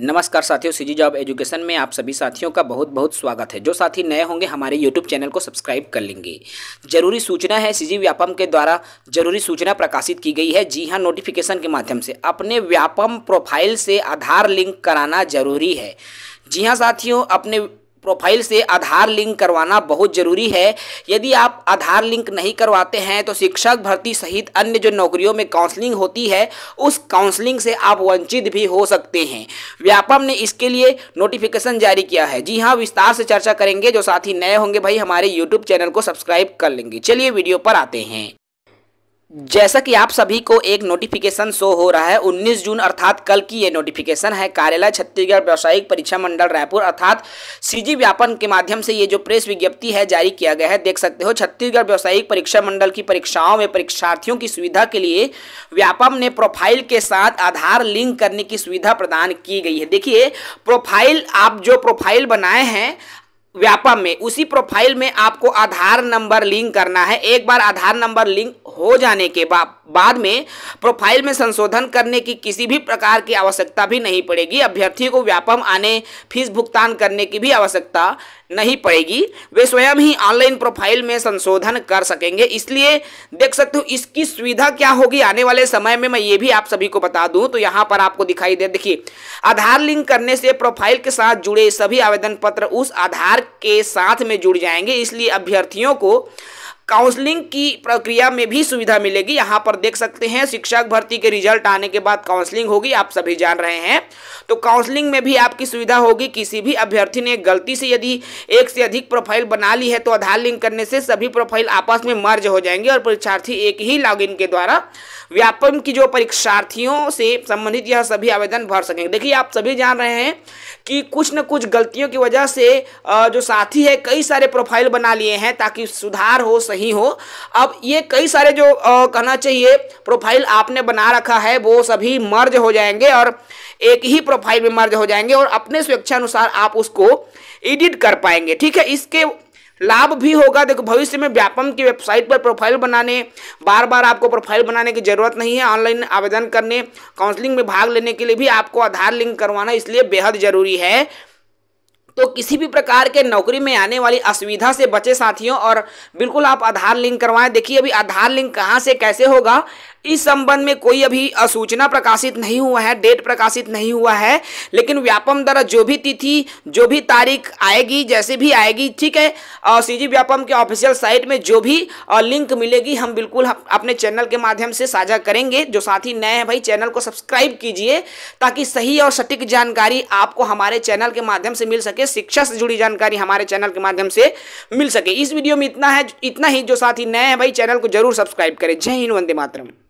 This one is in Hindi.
नमस्कार साथियों सीजी जॉब एजुकेशन में आप सभी साथियों का बहुत बहुत स्वागत है जो साथी नए होंगे हमारे यूट्यूब चैनल को सब्सक्राइब कर लेंगे जरूरी सूचना है सीजी व्यापम के द्वारा जरूरी सूचना प्रकाशित की गई है जी हां नोटिफिकेशन के माध्यम से अपने व्यापम प्रोफाइल से आधार लिंक कराना जरूरी है जी हाँ साथियों अपने प्रोफाइल से आधार लिंक करवाना बहुत ज़रूरी है यदि आप आधार लिंक नहीं करवाते हैं तो शिक्षक भर्ती सहित अन्य जो नौकरियों में काउंसलिंग होती है उस काउंसलिंग से आप वंचित भी हो सकते हैं व्यापम ने इसके लिए नोटिफिकेशन जारी किया है जी हाँ विस्तार से चर्चा करेंगे जो साथी नए होंगे भाई हमारे यूट्यूब चैनल को सब्सक्राइब कर लेंगे चलिए वीडियो पर आते हैं जैसा कि आप सभी को एक नोटिफिकेशन शो हो रहा है 19 जून अर्थात कल की ये नोटिफिकेशन है कार्यालय छत्तीसगढ़ व्यावसायिक परीक्षा मंडल रायपुर अर्थात सीजी व्यापन के माध्यम से ये जो प्रेस विज्ञप्ति है जारी किया गया है देख सकते हो छत्तीसगढ़ व्यावसायिक परीक्षा मंडल की परीक्षाओं में परीक्षार्थियों की सुविधा के लिए व्यापम ने प्रोफाइल के साथ आधार लिंक करने की सुविधा प्रदान की गई है देखिए प्रोफाइल आप जो प्रोफाइल बनाए हैं व्यापम में उसी प्रोफाइल में आपको आधार नंबर लिंक करना है एक बार आधार नंबर लिंक हो जाने के बा, बाद में प्रोफाइल में संशोधन करने की किसी भी प्रकार की आवश्यकता भी नहीं पड़ेगी अभ्यर्थी को व्यापम आने फीस भुगतान करने की भी आवश्यकता नहीं पड़ेगी वे स्वयं ही ऑनलाइन प्रोफाइल में संशोधन कर सकेंगे इसलिए देख सकते हो इसकी सुविधा क्या होगी आने वाले समय में मैं ये भी आप सभी को बता दूं तो यहाँ पर आपको दिखाई दे देखिए आधार लिंक करने से प्रोफाइल के साथ जुड़े सभी आवेदन पत्र उस आधार के साथ में जुड़ जाएंगे इसलिए अभ्यर्थियों को काउंसलिंग की प्रक्रिया में भी सुविधा मिलेगी यहाँ पर देख सकते हैं शिक्षक भर्ती के रिजल्ट आने के बाद काउंसलिंग होगी आप सभी जान रहे हैं तो काउंसलिंग में भी आपकी सुविधा होगी किसी भी अभ्यर्थी ने गलती से यदि एक से अधिक प्रोफाइल बना ली है तो आधार लिंक करने से सभी प्रोफाइल आपस में मर्ज हो जाएंगे और परीक्षार्थी एक ही लॉग के द्वारा व्यापम की जो परीक्षार्थियों से संबंधित यह सभी आवेदन भर सकेंगे देखिए आप सभी जान रहे हैं कि कुछ न कुछ गलतियों की वजह से जो साथी है कई सारे प्रोफाइल बना लिए हैं ताकि सुधार हो सके सही हो अब ये कई सारे जो आ, कहना चाहिए प्रोफाइल आपने बना रखा है वो सभी मर्ज हो जाएंगे और एक ही प्रोफाइल में मर्ज हो जाएंगे और अपने स्वेच्छा अनुसार आप उसको एडिट कर पाएंगे ठीक है इसके लाभ भी होगा देखो भविष्य में व्यापम की वेबसाइट पर प्रोफाइल बनाने बार बार आपको प्रोफाइल बनाने की ज़रूरत नहीं है ऑनलाइन आवेदन करने काउंसलिंग में भाग लेने के लिए भी आपको आधार लिंक करवाना इसलिए बेहद ज़रूरी है तो किसी भी प्रकार के नौकरी में आने वाली असुविधा से बचे साथियों और बिल्कुल आप आधार लिंक करवाएं देखिए अभी आधार लिंक कहाँ से कैसे होगा इस संबंध में कोई अभी सूचना प्रकाशित नहीं हुआ है डेट प्रकाशित नहीं हुआ है लेकिन व्यापम द्वारा जो भी तिथि जो भी तारीख आएगी जैसे भी आएगी ठीक है और सी जी व्यापम के ऑफिशियल साइट में जो भी लिंक मिलेगी हम बिल्कुल अपने चैनल के माध्यम से साझा करेंगे जो साथी नए हैं भाई चैनल को सब्सक्राइब कीजिए ताकि सही और सटीक जानकारी आपको हमारे चैनल के माध्यम से मिल सके शिक्षा से जुड़ी जानकारी हमारे चैनल के माध्यम से मिल सके इस वीडियो में इतना है इतना ही जो साथी नए हैं भाई चैनल को जरूर सब्सक्राइब करें जय हिंद वंदे मातरम